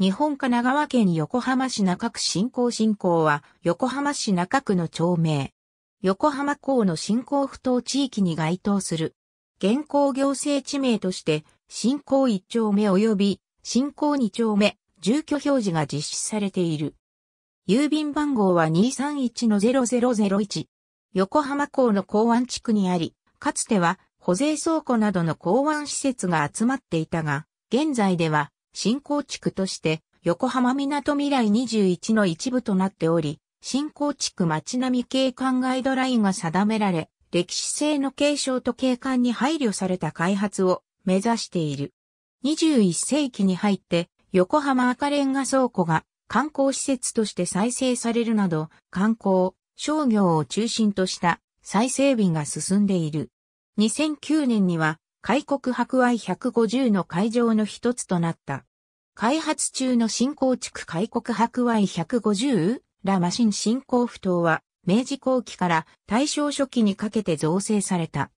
日本神奈川県横浜市中区振興振興は、横浜市中区の町名。横浜港の振興不当地域に該当する。現行行政地名として、振興1丁目及び、振興2丁目、住居表示が実施されている。郵便番号は231-0001。横浜港の港湾地区にあり、かつては、保税倉庫などの港湾施設が集まっていたが、現在では、新構地区として横浜港未来21の一部となっており、新構地区街並み景観ガイドラインが定められ、歴史性の継承と景観に配慮された開発を目指している。21世紀に入って横浜赤レンガ倉庫が観光施設として再生されるなど、観光、商業を中心とした再整備が進んでいる。2009年には、開国博愛150の会場の一つとなった。開発中の新構築開国博 y 150ラマシン新興不頭は、明治後期から大正初期にかけて造成された。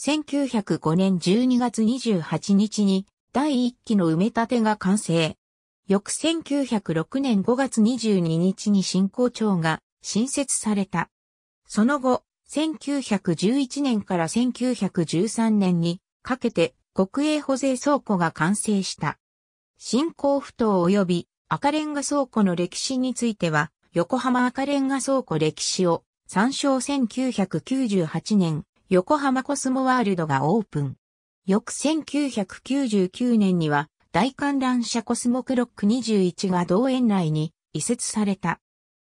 1905年12月28日に第1期の埋め立てが完成。翌1906年5月22日に新興町が新設された。その後、1911年から1913年にかけて国営保税倉庫が完成した。新興埠頭及び赤レンガ倉庫の歴史については、横浜赤レンガ倉庫歴史を参照1998年、横浜コスモワールドがオープン。翌1999年には、大観覧車コスモクロック21が同園内に移設された。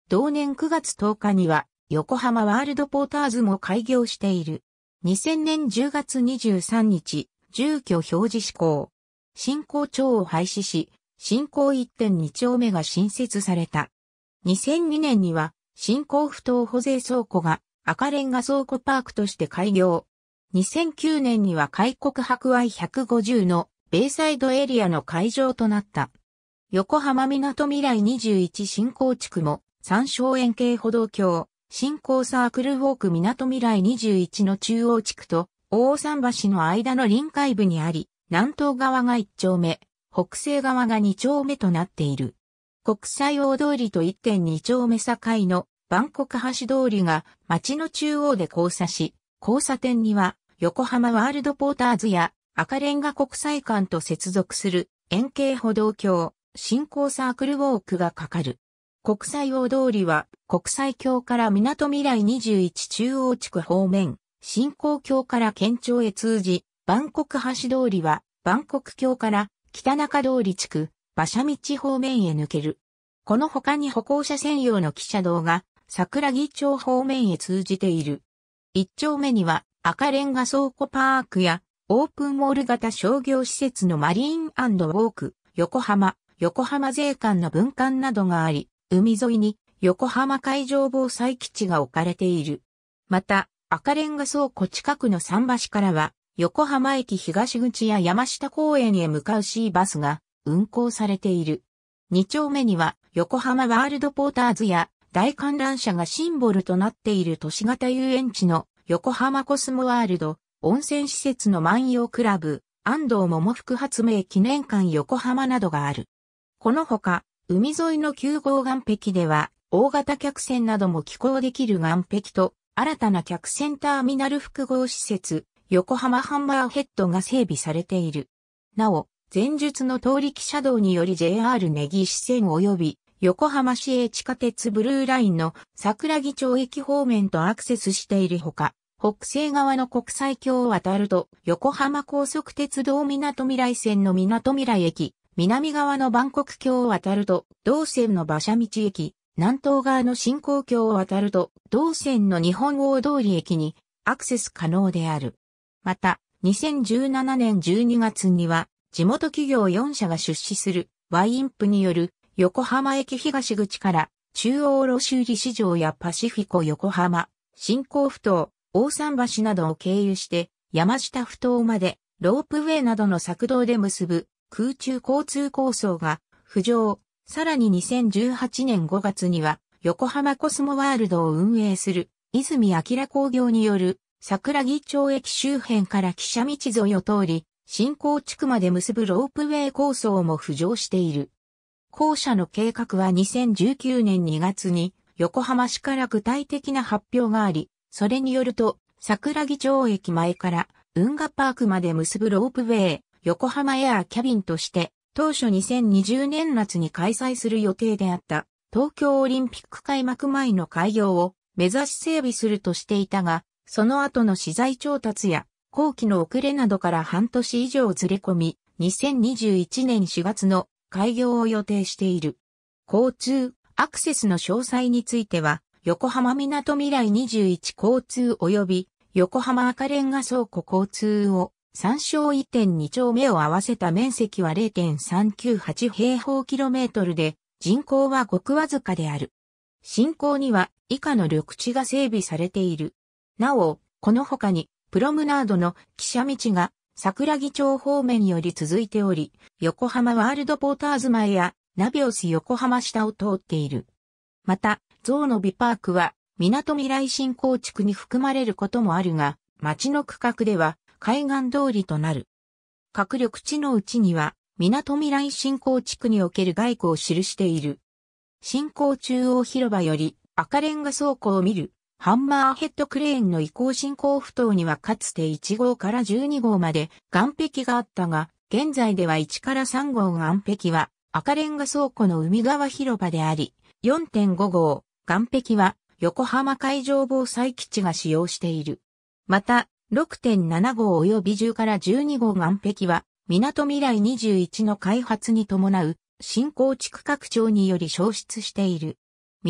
同年9月10日には、横浜ワールドポーターズも開業している。2000年10月23日、住居表示施行。新港町を廃止し、新港1.2丁目が新設された。2002年には、新港不当保税倉庫が赤レンガ倉庫パークとして開業。2009年には開国博愛150のベイサイドエリアの会場となった。横浜港未来21新興地区も三省円形歩道橋、新興サークルウォーク港未来21の中央地区と大桟橋の間の臨海部にあり、南東側が1丁目、北西側が2丁目となっている。国際大通りと1.2丁目境の万国橋通りが街の中央で交差し、交差点には横浜ワールドポーターズや赤レンガ国際館と接続する円形歩道橋、新興サークルウォークがかかる。国際大通りは国際橋から港未来21中央地区方面、新興橋から県庁へ通じ、バンコク橋通りは、バンコク橋から北中通り地区、馬車道方面へ抜ける。この他に歩行者専用の汽車道が桜木町方面へ通じている。一丁目には赤レンガ倉庫パークやオープンモール型商業施設のマリーンウォーク、横浜、横浜税関の分館などがあり、海沿いに横浜海上防災基地が置かれている。また、赤レンガ倉庫近くの桟橋からは横浜駅東口や山下公園へ向かう C バスが運行されている。2丁目には横浜ワールドポーターズや大観覧車がシンボルとなっている都市型遊園地の横浜コスモワールド、温泉施設の万葉クラブ、安藤桃福発明記念館横浜などがある。このほか、海沿いの9号岸壁では、大型客船なども寄港できる岸壁と、新たな客船ターミナル複合施設、横浜ハンマーヘッドが整備されている。なお、前述の通力車道により JR 根岸線及び横浜市営地下鉄ブルーラインの桜木町駅方面とアクセスしているほか、北西側の国際橋を渡ると横浜高速鉄道港未来線の港未来駅、南側の万国橋を渡ると同線の馬車道駅、南東側の新興橋を渡ると同線の日本大通り駅にアクセス可能である。また、2017年12月には、地元企業4社が出資するワインプによる横浜駅東口から中央卸売市場やパシフィコ横浜、新興埠頭、大桟橋などを経由して山下埠頭までロープウェイなどの作動で結ぶ空中交通構想が浮上。さらに2018年5月には横浜コスモワールドを運営する泉明工業による桜木町駅周辺から汽車道沿いを通り、新興地区まで結ぶロープウェイ構想も浮上している。校舎の計画は2019年2月に横浜市から具体的な発表があり、それによると桜木町駅前から運河パークまで結ぶロープウェイ横浜エアーキャビンとして当初2020年夏に開催する予定であった東京オリンピック開幕前の開業を目指し整備するとしていたが、その後の資材調達や後期の遅れなどから半年以上ずれ込み、2021年4月の開業を予定している。交通、アクセスの詳細については、横浜港未来21交通及び横浜赤レンガ倉庫交通を参照1.2丁目を合わせた面積は0.398平方キロメートルで人口はごくわずかである。進行には以下の緑地が整備されている。なお、この他に、プロムナードの汽車道が桜木町方面より続いており、横浜ワールドポーターズ前やナビオス横浜下を通っている。また、象のビパークは、港未来新構地区に含まれることもあるが、町の区画では海岸通りとなる。各緑地のうちには、港未来新構地区における外区を記している。新港中央広場より赤レンガ倉庫を見るハンマーヘッドクレーンの移行進行不当にはかつて1号から12号まで岸壁があったが、現在では1から3号岸壁は赤レンガ倉庫の海側広場であり、4.5号岸壁は横浜海上防災基地が使用している。また、6.7号及び10から12号岸壁は、港未来21の開発に伴う、新興地区拡張により消失している。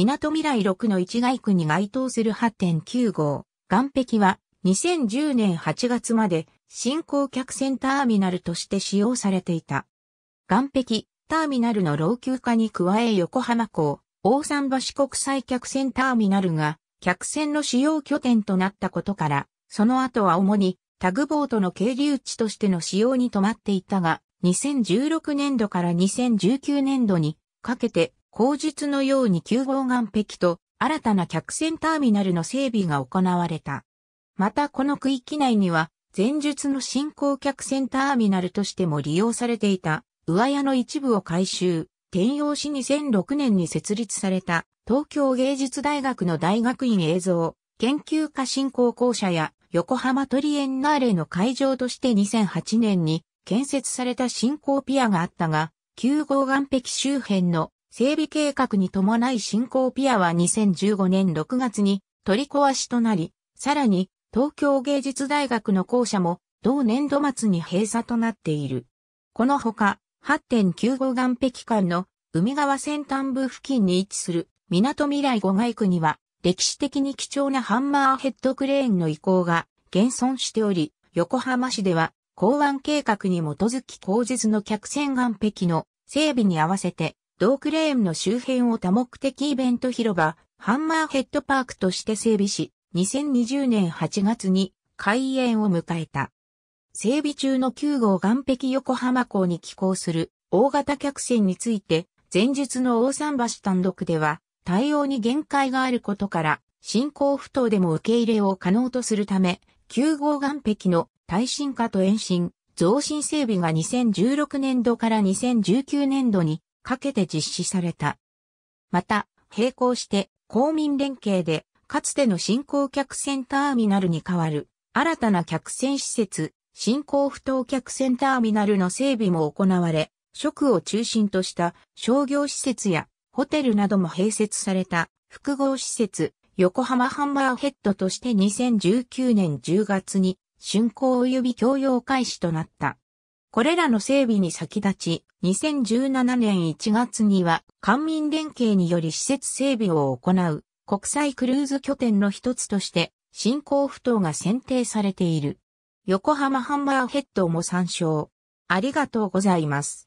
港未来6の市街区に該当する8.9号、岸壁は2010年8月まで新興客船ターミナルとして使用されていた。岸壁、ターミナルの老朽化に加え横浜港、大桟橋国際客船ターミナルが客船の使用拠点となったことから、その後は主にタグボートの係流地としての使用に止まっていたが、2016年度から2019年度にかけて口述のように9号岸壁と新たな客船ターミナルの整備が行われた。またこの区域内には、前述の新興客船ターミナルとしても利用されていた、上屋の一部を改修、転用し2006年に設立された、東京芸術大学の大学院映像、研究科振興校舎や、横浜トリエンナーレの会場として2008年に建設された振興ピアがあったが、9号岸壁周辺の整備計画に伴い新興ピアは2015年6月に取り壊しとなり、さらに東京芸術大学の校舎も同年度末に閉鎖となっている。このほか、8.95岸壁間の海側先端部付近に位置する港未来五街区には歴史的に貴重なハンマーヘッドクレーンの移行が現存しており、横浜市では港湾計画に基づき工日の客船岸壁の整備に合わせて同クレーンの周辺を多目的イベント広場、ハンマーヘッドパークとして整備し、2020年8月に開園を迎えた。整備中の9号岸壁横浜港に寄港する大型客船について、前述の大桟橋単独では、対応に限界があることから、進行不当でも受け入れを可能とするため、9号岸壁の耐震化と延伸、増進整備が2016年度から2019年度にかけて実施された。また、並行して公民連携で、かつての新興客船ターミナルに代わる、新たな客船施設、新興不当客船ターミナルの整備も行われ、職を中心とした商業施設やホテルなども併設された複合施設、横浜ハンマーヘッドとして2019年10月に竣工及び共用開始となった。これらの整備に先立ち、2017年1月には、官民連携により施設整備を行う、国際クルーズ拠点の一つとして、新興不当が選定されている。横浜ハンマーヘッドも参照。ありがとうございます。